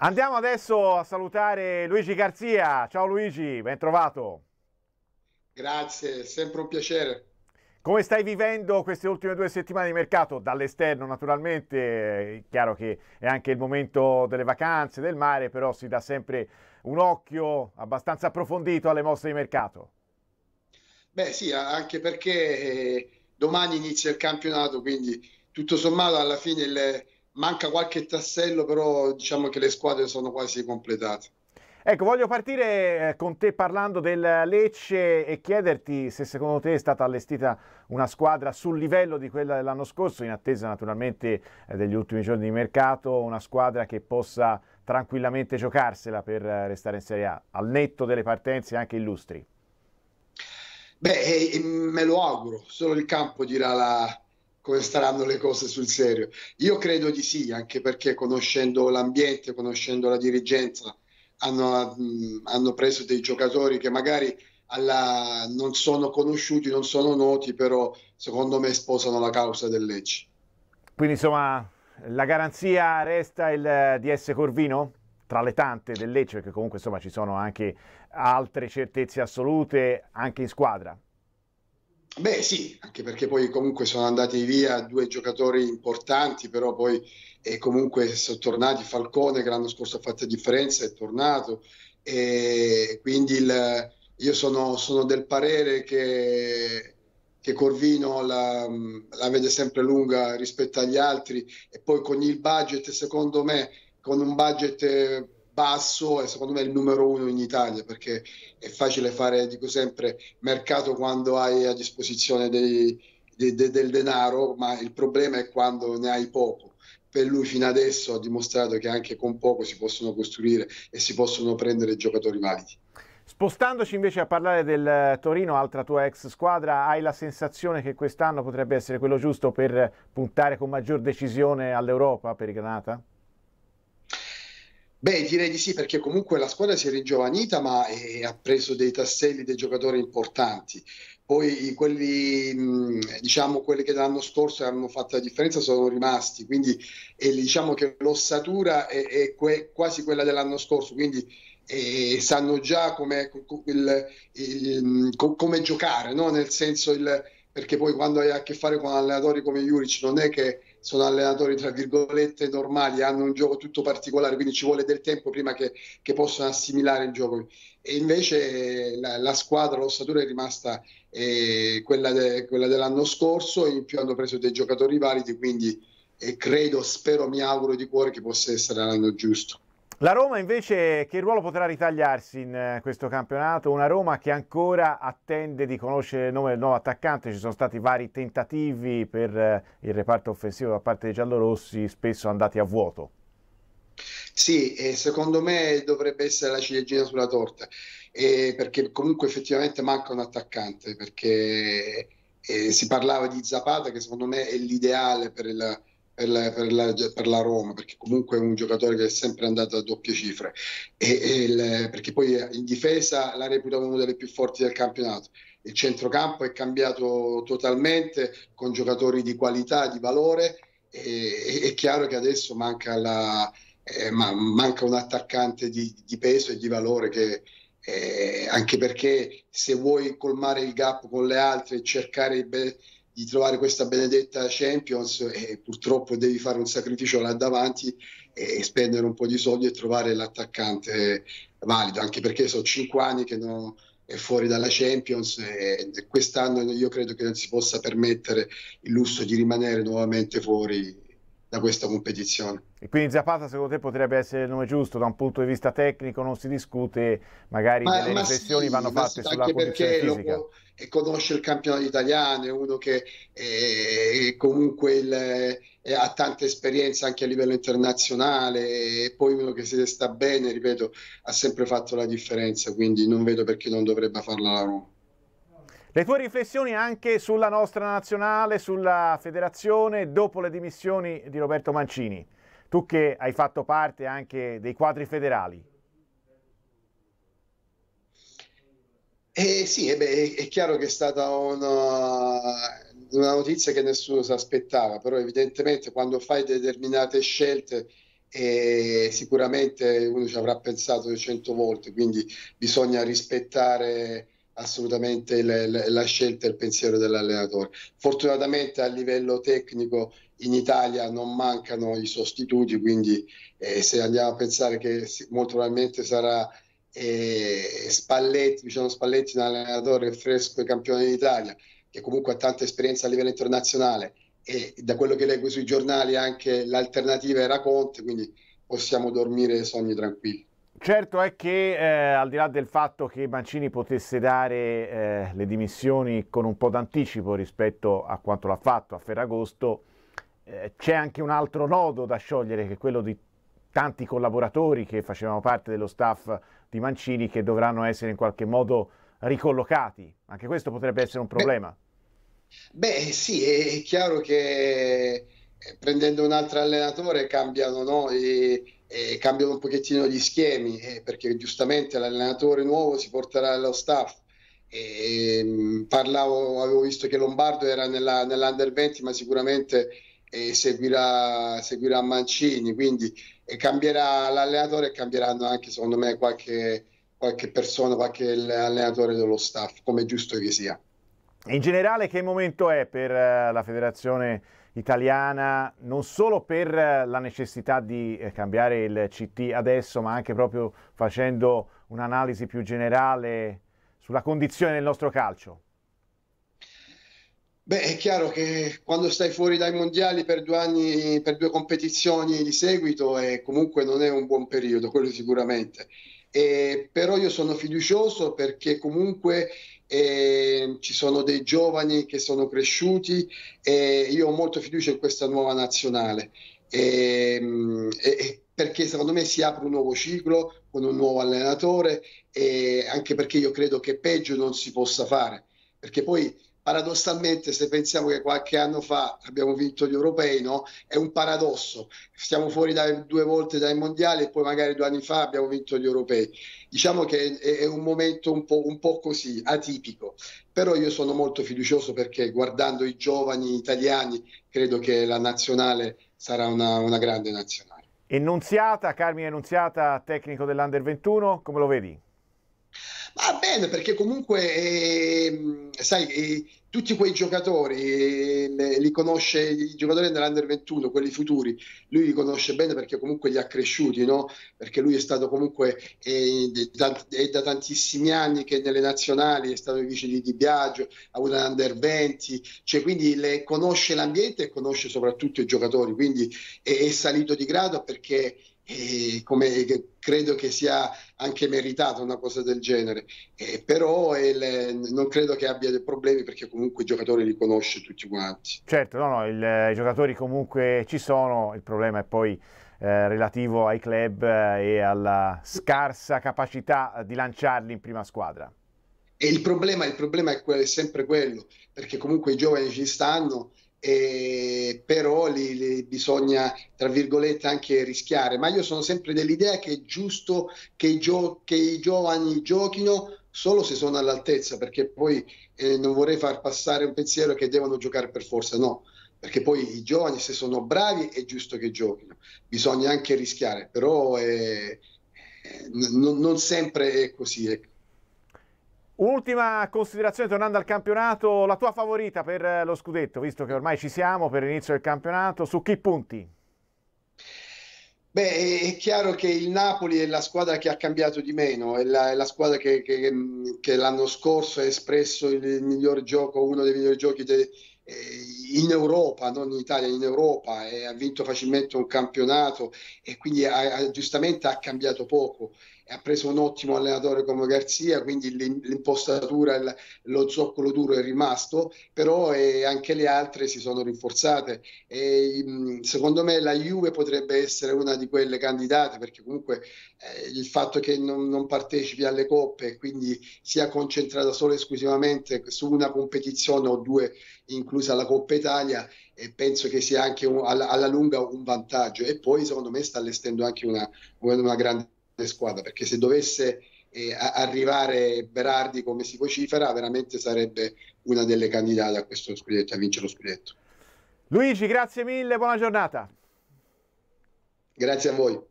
Andiamo adesso a salutare Luigi Garzia. Ciao Luigi, ben trovato. Grazie, sempre un piacere. Come stai vivendo queste ultime due settimane di mercato? Dall'esterno naturalmente, è chiaro che è anche il momento delle vacanze, del mare, però si dà sempre un occhio abbastanza approfondito alle mosse di mercato. Beh sì, anche perché eh, domani inizia il campionato, quindi tutto sommato alla fine il, manca qualche tassello, però diciamo che le squadre sono quasi completate. Ecco, voglio partire eh, con te parlando del Lecce e chiederti se secondo te è stata allestita una squadra sul livello di quella dell'anno scorso, in attesa naturalmente eh, degli ultimi giorni di mercato, una squadra che possa tranquillamente giocarsela per eh, restare in Serie A, al netto delle partenze anche illustri. Beh, me lo auguro, solo il campo dirà la, come staranno le cose sul serio. Io credo di sì, anche perché conoscendo l'ambiente, conoscendo la dirigenza, hanno, mm, hanno preso dei giocatori che magari alla... non sono conosciuti, non sono noti, però secondo me sposano la causa del Lecce. Quindi insomma la garanzia resta il eh, DS Corvino? Tra le tante del Lecce, perché comunque insomma ci sono anche altre certezze assolute anche in squadra. Beh sì, anche perché poi comunque sono andati via due giocatori importanti, però poi eh, comunque sono tornati Falcone che l'anno scorso ha fatto differenza, è tornato e quindi il, io sono, sono, del parere che, che Corvino la, la, vede sempre lunga rispetto agli altri e poi con il budget secondo me, con un budget basso è secondo me il numero uno in Italia perché è facile fare, dico sempre, mercato quando hai a disposizione dei, de, de, del denaro, ma il problema è quando ne hai poco. Per lui fino adesso ha dimostrato che anche con poco si possono costruire e si possono prendere giocatori validi. Spostandoci invece a parlare del eh, Torino, altra tua ex squadra, hai la sensazione che quest'anno potrebbe essere quello giusto per puntare con maggior decisione all'Europa per i Granata? Beh, direi di sì, perché comunque la squadra si è ringiovanita, ma eh, ha preso dei tasselli dei giocatori importanti. Poi quelli, diciamo, quelli che l'anno scorso hanno fatto la differenza sono rimasti, quindi eh, diciamo che l'ossatura è, è que- quasi quella dell'anno scorso, quindi eh, sanno già come, il, il, come giocare, no? nel senso il, perché poi quando hai a che fare con allenatori come Juric non è che sono allenatori tra virgolette normali, hanno un gioco tutto particolare, quindi ci vuole del tempo prima che, che possano assimilare il gioco. E invece eh, la, la squadra, l'ossatura è rimasta eh, quella, de, quella, dell'anno scorso, in più hanno preso dei giocatori validi, quindi eh, credo, spero, mi auguro di cuore che possa essere l'anno giusto. La Roma invece che ruolo potrà ritagliarsi in eh, questo campionato? Una Roma che ancora attende di conoscere il nome del nuovo attaccante, ci sono stati vari tentativi per eh, il reparto offensivo da parte dei giallorossi, spesso andati a vuoto. Sì, eh, secondo me dovrebbe essere la ciliegina sulla torta, eh, perché comunque effettivamente manca un attaccante, perché eh, si parlava di Zapata che secondo me è l'ideale per il per la, per, la, per la, Roma, perché comunque è un giocatore che è sempre andato a doppie cifre, e, e il, perché poi in difesa la reputa una delle più forti del campionato. Il centrocampo è cambiato totalmente con giocatori di qualità, di valore, e, è chiaro che adesso manca, la, eh, ma, manca un attaccante di, di, peso e di valore che, eh, anche perché se vuoi colmare il gap con le altre e cercare be- di trovare questa benedetta Champions e purtroppo devi fare un sacrificio là davanti e spendere un po' di soldi e trovare l'attaccante valido, anche perché sono cinque anni che non, è fuori dalla Champions e quest'anno io credo che non si possa permettere il lusso di rimanere nuovamente fuori da questa competizione. E quindi Zapata secondo te potrebbe essere il nome giusto da un punto di vista tecnico, non si discute, magari ma, delle ma riflessioni sì, vanno fatte sulla anche perché fisica. Lo, e conosce il campionato italiano, è uno che eh, è, comunque il, è, ha tanta esperienza anche a livello internazionale e poi uno che se ne sta bene, ripeto, ha sempre fatto la differenza, quindi non vedo perché non dovrebbe farla la Roma. Le tue riflessioni anche sulla nostra nazionale, sulla federazione dopo le dimissioni di Roberto Mancini, tu che hai fatto parte anche dei quadri federali. Eh sì, eh beh, è chiaro che è stata una, eh, una notizia che nessuno si aspettava, però evidentemente quando fai determinate scelte e eh, sicuramente uno ci avrà pensato 100 volte, quindi bisogna rispettare assolutamente le, la scelta e il pensiero dell'allenatore. Fortunatamente a livello tecnico in Italia non mancano i sostituti, quindi eh, se andiamo a pensare che molto probabilmente sarà eh, Spalletti, diciamo Spalletti un allenatore fresco e campione d'Italia, che comunque ha tanta esperienza a livello internazionale e da quello che leggo sui giornali anche l'alternativa era Conte, quindi possiamo dormire sogni tranquilli. Certo è che eh, al di là del fatto che Mancini potesse dare eh, le dimissioni con un po' d'anticipo rispetto a quanto l'ha fatto a Ferragosto, eh, c'è anche un altro nodo da sciogliere che è quello di tanti collaboratori che facevano parte dello staff di Mancini che dovranno essere in qualche modo ricollocati. Anche questo potrebbe essere un problema. Beh, beh sì, è chiaro che eh, prendendo un altro allenatore cambiano no? E e cambiano un pochettino gli schemi eh, perché giustamente l'allenatore nuovo si porterà allo staff e, mm, parlavo, avevo visto che Lombardo era nella, nell'Under 20 ma sicuramente eh, seguirà, seguirà, Mancini quindi eh, cambierà l'allenatore e cambieranno anche secondo me qualche, qualche persona, qualche allenatore dello staff come è giusto che sia in generale che momento è per eh, la federazione italiana, non solo per eh, la necessità di eh, cambiare il CT adesso, ma anche proprio facendo un'analisi più generale sulla condizione del nostro calcio? Beh, è chiaro che quando stai fuori dai mondiali per due anni, per due competizioni di seguito, eh, comunque non è un buon periodo, quello sicuramente. Eh, però io sono fiducioso perché comunque eh, ci sono dei giovani che sono cresciuti e io ho molto fiducia in questa nuova nazionale. Ehm, e, e, perché secondo me si apre un nuovo ciclo con un nuovo allenatore e anche perché io credo che peggio non si possa fare perché poi paradossalmente se pensiamo che qualche anno fa abbiamo vinto gli europei, no? è un paradosso, siamo fuori da, due volte dai mondiali e poi magari due anni fa abbiamo vinto gli europei. Diciamo che è, è un momento un po', un po' così, atipico, però io sono molto fiducioso perché guardando i giovani italiani credo che la nazionale sarà una, una grande nazionale. Enunziata, Carmine Enunziata, tecnico dell'Under 21, come lo vedi? Va bene, perché comunque, eh, sai, eh, tutti quei giocatori eh, li conosce, i giocatori dell'Under 21, quelli futuri, lui li conosce bene perché comunque li ha cresciuti, no? Perché lui è stato comunque, eh, da, da tantissimi anni che nelle nazionali è stato il vice di Di Biagio, ha avuto l'Under 20, cioè quindi le, conosce l'ambiente e conosce soprattutto i giocatori, quindi è, è salito di grado perché e come credo che sia anche meritato una cosa del genere, eh, però il, non credo che abbia dei problemi perché comunque i giocatori li conosce tutti quanti. Certo, no, no, il, i giocatori comunque ci sono, il problema è poi eh, relativo ai club eh, e alla scarsa capacità di lanciarli in prima squadra. E il problema, il problema è, quello, è sempre quello, perché comunque i giovani ci stanno, eh, però li, li bisogna, tra virgolette, anche rischiare. Ma io sono sempre dell'idea che è giusto che i, gio- che i giovani giochino solo se sono all'altezza, perché poi eh, non vorrei far passare un pensiero che devono giocare per forza, no. Perché poi i giovani, se sono bravi, è giusto che giochino. Bisogna anche rischiare, però eh, non, non sempre è così. Ecco. Ultima considerazione, tornando al campionato, la tua favorita per lo scudetto, visto che ormai ci siamo per l'inizio del campionato, su chi punti? Beh, è chiaro che il Napoli è la squadra che ha cambiato di meno, è la, è la squadra che, che, che l'anno scorso ha espresso il miglior gioco, uno dei migliori giochi de, eh, in Europa, non in Italia, in Europa, e ha vinto facilmente un campionato e quindi ha, giustamente ha cambiato poco ha preso un ottimo allenatore come Garzia, quindi l'impostatura, lo zoccolo duro è rimasto, però eh, anche le altre si sono rinforzate. E, mm, secondo me la Juve potrebbe essere una di quelle candidate, perché comunque eh, il fatto che non, non partecipi alle coppe e quindi sia concentrata solo e esclusivamente su una competizione o due, inclusa la Coppa Italia, e penso che sia anche un, alla, alla, lunga un vantaggio. E poi secondo me sta allestendo anche una, una grande squadra, perché se dovesse eh, arrivare Berardi come si vocifera, veramente sarebbe una delle candidate a questo scudetto, a vincere lo scudetto. Luigi, grazie mille, buona giornata. Grazie a voi.